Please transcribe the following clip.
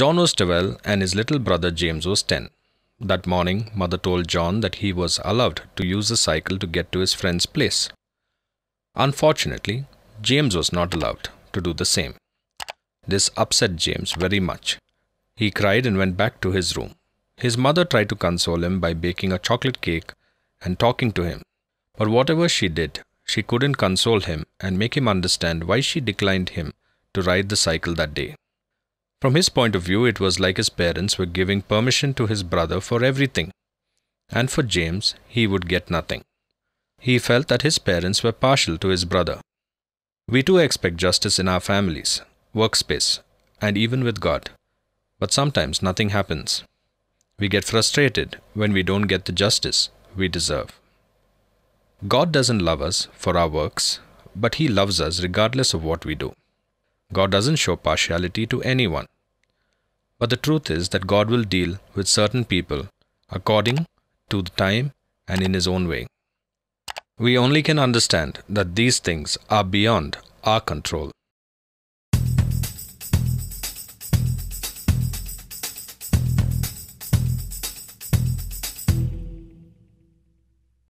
John was 12 and his little brother James was 10. That morning, mother told John that he was allowed to use the cycle to get to his friend's place. Unfortunately, James was not allowed to do the same. This upset James very much. He cried and went back to his room. His mother tried to console him by baking a chocolate cake and talking to him. But whatever she did, she couldn't console him and make him understand why she declined him to ride the cycle that day. From his point of view, it was like his parents were giving permission to his brother for everything, and for James, he would get nothing. He felt that his parents were partial to his brother. We too expect justice in our families, workspace, and even with God. But sometimes nothing happens. We get frustrated when we don't get the justice we deserve. God doesn't love us for our works, but He loves us regardless of what we do. God doesn't show partiality to anyone. But the truth is that God will deal with certain people according to the time and in His own way. We only can understand that these things are beyond our control.